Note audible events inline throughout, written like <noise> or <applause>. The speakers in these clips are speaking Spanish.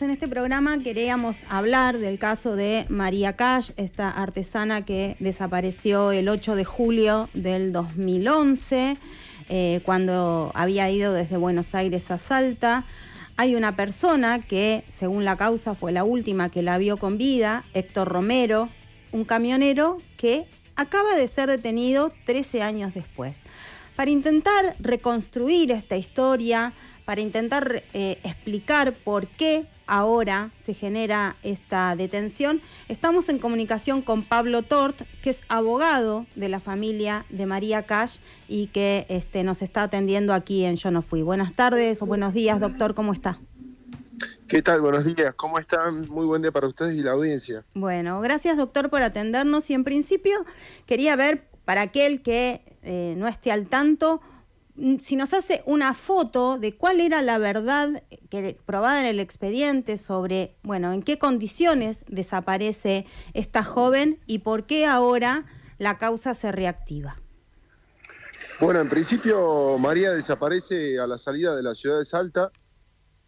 en este programa queríamos hablar del caso de María Cash, esta artesana que desapareció el 8 de julio del 2011, eh, cuando había ido desde Buenos Aires a Salta. Hay una persona que, según la causa, fue la última que la vio con vida, Héctor Romero, un camionero que acaba de ser detenido 13 años después. Para intentar reconstruir esta historia, para intentar eh, explicar por qué ahora se genera esta detención. Estamos en comunicación con Pablo Tort, que es abogado de la familia de María Cash y que este, nos está atendiendo aquí en Yo No Fui. Buenas tardes o buenos días, doctor, ¿cómo está? ¿Qué tal? Buenos días, ¿cómo están? Muy buen día para ustedes y la audiencia. Bueno, gracias doctor por atendernos y en principio quería ver para aquel que eh, no esté al tanto, Mm, si nos hace una foto de cuál era la verdad que probada en el expediente sobre, bueno, en qué condiciones desaparece esta joven y por qué ahora la causa se reactiva. Bueno, en principio María desaparece a la salida de la ciudad de Salta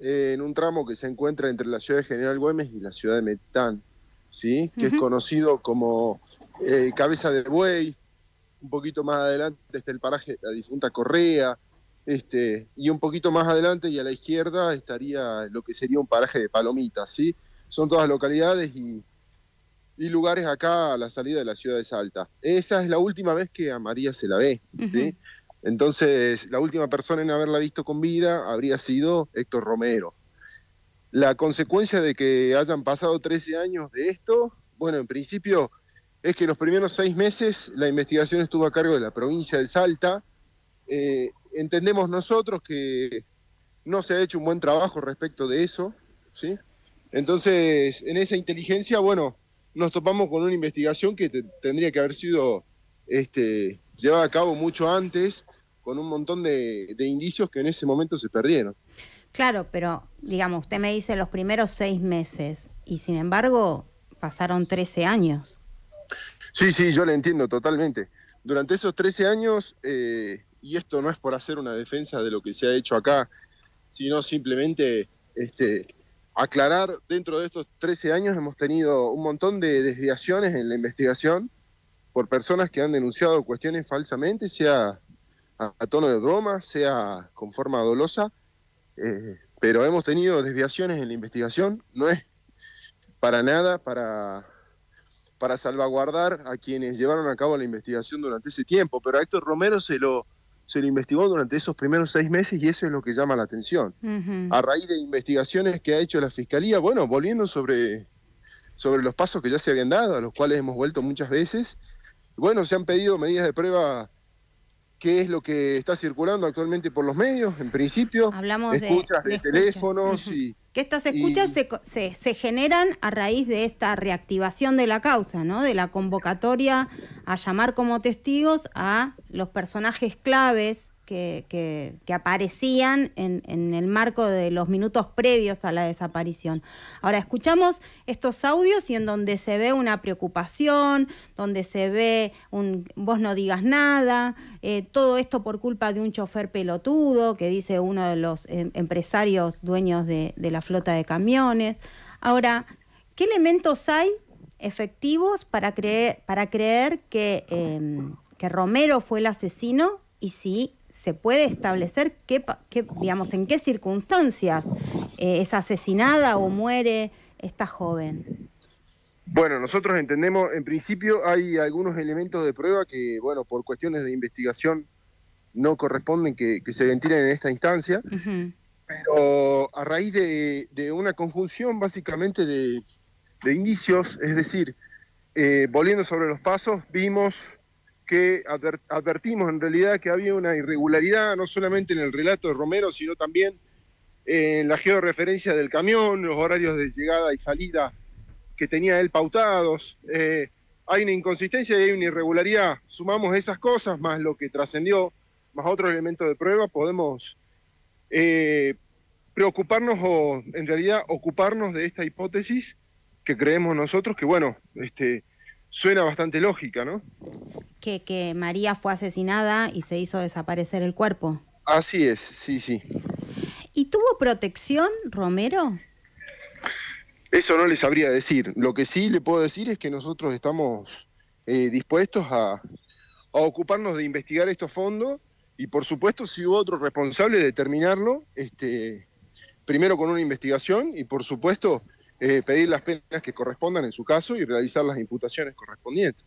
eh, en un tramo que se encuentra entre la ciudad de General Güemes y la ciudad de Metán, ¿sí? que es conocido como eh, Cabeza de Buey, un poquito más adelante está el paraje La Difunta Correa, este, y un poquito más adelante y a la izquierda estaría lo que sería un paraje de Palomitas, ¿sí? Son todas localidades y, lugares acá a la salida de la ciudad de Salta. Esa es la última vez que a María se la ve, ¿sí? Entonces, la última persona en haberla visto con vida habría sido Héctor Romero. La consecuencia de que hayan pasado 13 años de esto, bueno, en principio es que los primeros seis meses la investigación estuvo a cargo de la provincia de Salta. Eh, entendemos nosotros que no se ha hecho un buen trabajo respecto de eso, ¿sí? Entonces, en esa inteligencia, bueno, nos topamos con una investigación que tendría que haber sido este, llevada a cabo mucho antes, con un montón de, indicios que en ese momento se perdieron. Claro, pero digamos, usted me dice los primeros seis meses y sin embargo pasaron 13 años. Sí, sí, yo lo entiendo totalmente. Durante esos 13 años, eh, y esto no es por hacer una defensa de lo que se ha hecho acá, sino simplemente este, aclarar, dentro de estos 13 años hemos tenido un montón de desviaciones en la investigación por personas que han denunciado cuestiones falsamente, sea a, tono de broma, sea con forma dolosa, eh, pero hemos tenido desviaciones en la investigación, no es para nada, para para salvaguardar a quienes llevaron a cabo la investigación durante ese tiempo, pero a Héctor Romero se lo, se lo investigó durante esos primeros seis meses y eso es lo que llama la atención. A raíz de investigaciones que ha hecho la Fiscalía, bueno, volviendo sobre, sobre los pasos que ya se habían dado, a los cuales hemos vuelto muchas veces, bueno, se han pedido medidas de prueba qué es lo que está circulando actualmente por los medios, en principio. escuchas de, teléfonos y... <laughs> Que estas escuchas se, se, generan a raíz de esta reactivación de la causa, ¿no? De la convocatoria a llamar como testigos a los personajes claves que, aparecían en, el marco de los minutos previos a la desaparición. Ahora, escuchamos estos audios y en donde se ve una preocupación, donde se ve un vos no digas nada, eh, todo esto por culpa de un chofer pelotudo, que dice uno de los em, empresarios dueños de, la flota de camiones. Ahora, ¿qué elementos hay efectivos para creer, para creer em, que, Romero fue el asesino y si se puede establecer qué, digamos, en qué circunstancias eh, es asesinada o muere esta joven. Bueno, nosotros entendemos, en principio hay algunos elementos de prueba que, bueno, por cuestiones de investigación no corresponden que, se ventilen en esta instancia, pero a raíz de, una conjunción básicamente de, indicios, es decir, eh, volviendo sobre los pasos, vimos que advertimos en realidad que había una irregularidad, no solamente en el relato de Romero, sino también en la georreferencia del camión, los horarios de llegada y salida que tenía él pautados. Eh, hay una inconsistencia y hay una irregularidad. Sumamos esas cosas, más lo que trascendió, más otro elemento de prueba, podemos eh, preocuparnos o en realidad ocuparnos de esta hipótesis que creemos nosotros que, bueno, este, suena bastante lógica, ¿no? Que, que María fue asesinada y se hizo desaparecer el cuerpo. Así es, sí, sí. ¿Y tuvo protección Romero? Eso no le sabría decir. Lo que sí le puedo decir es que nosotros estamos eh, dispuestos a, ocuparnos de investigar estos fondos y por supuesto si hubo otro responsable determinarlo, este, primero con una investigación y por supuesto eh, pedir las penas que correspondan en su caso y realizar las imputaciones correspondientes.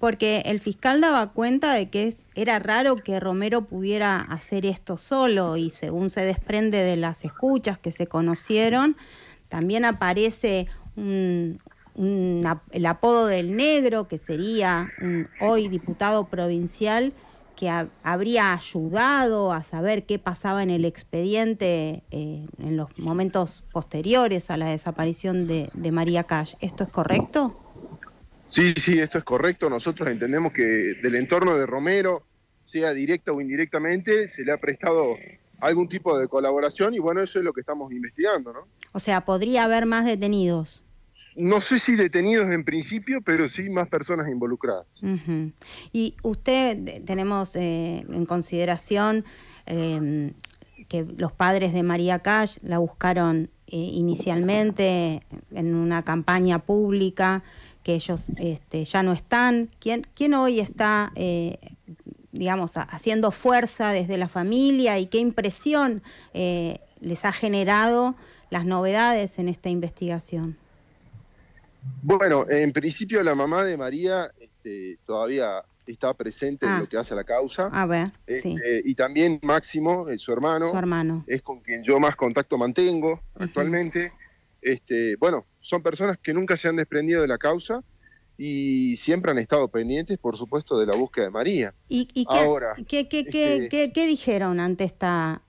Porque el fiscal daba cuenta de que era raro que Romero pudiera hacer esto solo y según se desprende de las escuchas que se conocieron, también aparece el apodo del negro, que sería hoy diputado provincial que habría ayudado a saber qué pasaba en el expediente eh, en los momentos posteriores a la desaparición de, María Cash. ¿Esto es correcto? Sí, sí, esto es correcto. Nosotros entendemos que del entorno de Romero, sea directa o indirectamente, se le ha prestado algún tipo de colaboración y bueno, eso es lo que estamos investigando, ¿no? O sea, podría haber más detenidos no sé si detenidos en principio, pero sí más personas involucradas. Y usted tenemos eh, en consideración em, que los padres de María Cash la buscaron eh, inicialmente en una campaña pública, que ellos este, ya no están. ¿Quién, quién hoy está, eh, digamos, haciendo fuerza desde la familia y qué impresión les ha generado las novedades en esta investigación? Bueno, en principio la mamá de María este, todavía está presente en ah. lo que hace la causa. A ver, este, Y también Máximo, eh, su hermano, es con quien yo más contacto mantengo actualmente. Este, bueno, son personas que nunca se han desprendido de la causa y siempre han estado pendientes, por supuesto, de la búsqueda de María. ¿Y, este, qué, dijeron ante esta,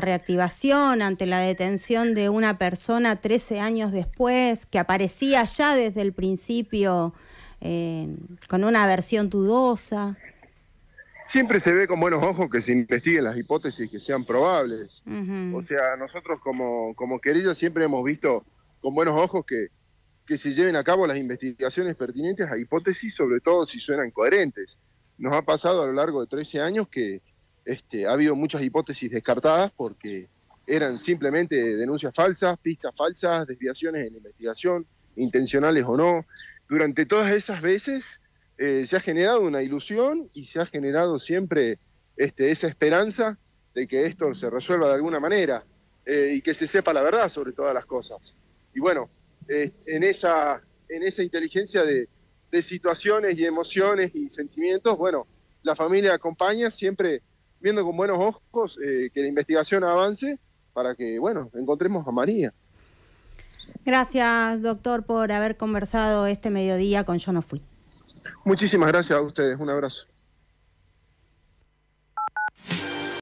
reactivación, ante la detención de una persona 13 años después, que aparecía ya desde el principio eh, con una versión dudosa? Siempre se ve con buenos ojos que se investiguen las hipótesis que sean probables. O sea, nosotros como, como queridos siempre hemos visto con buenos ojos que, que se lleven a cabo las investigaciones pertinentes a hipótesis, sobre todo si suenan coherentes. Nos ha pasado a lo largo de 13 años que este, ha habido muchas hipótesis descartadas porque eran simplemente denuncias falsas, pistas falsas, desviaciones en investigación, intencionales o no. Durante todas esas veces eh, se ha generado una ilusión y se ha generado siempre este, esa esperanza de que esto se resuelva de alguna manera eh, y que se sepa la verdad sobre todas las cosas. Y bueno, eh, en, esa, en esa inteligencia de, situaciones y emociones y sentimientos, bueno, la familia acompaña siempre viendo con buenos ojos eh, que la investigación avance para que, bueno, encontremos a María. Gracias, doctor, por haber conversado este mediodía con Yo No Fui. Muchísimas gracias a ustedes. Un abrazo.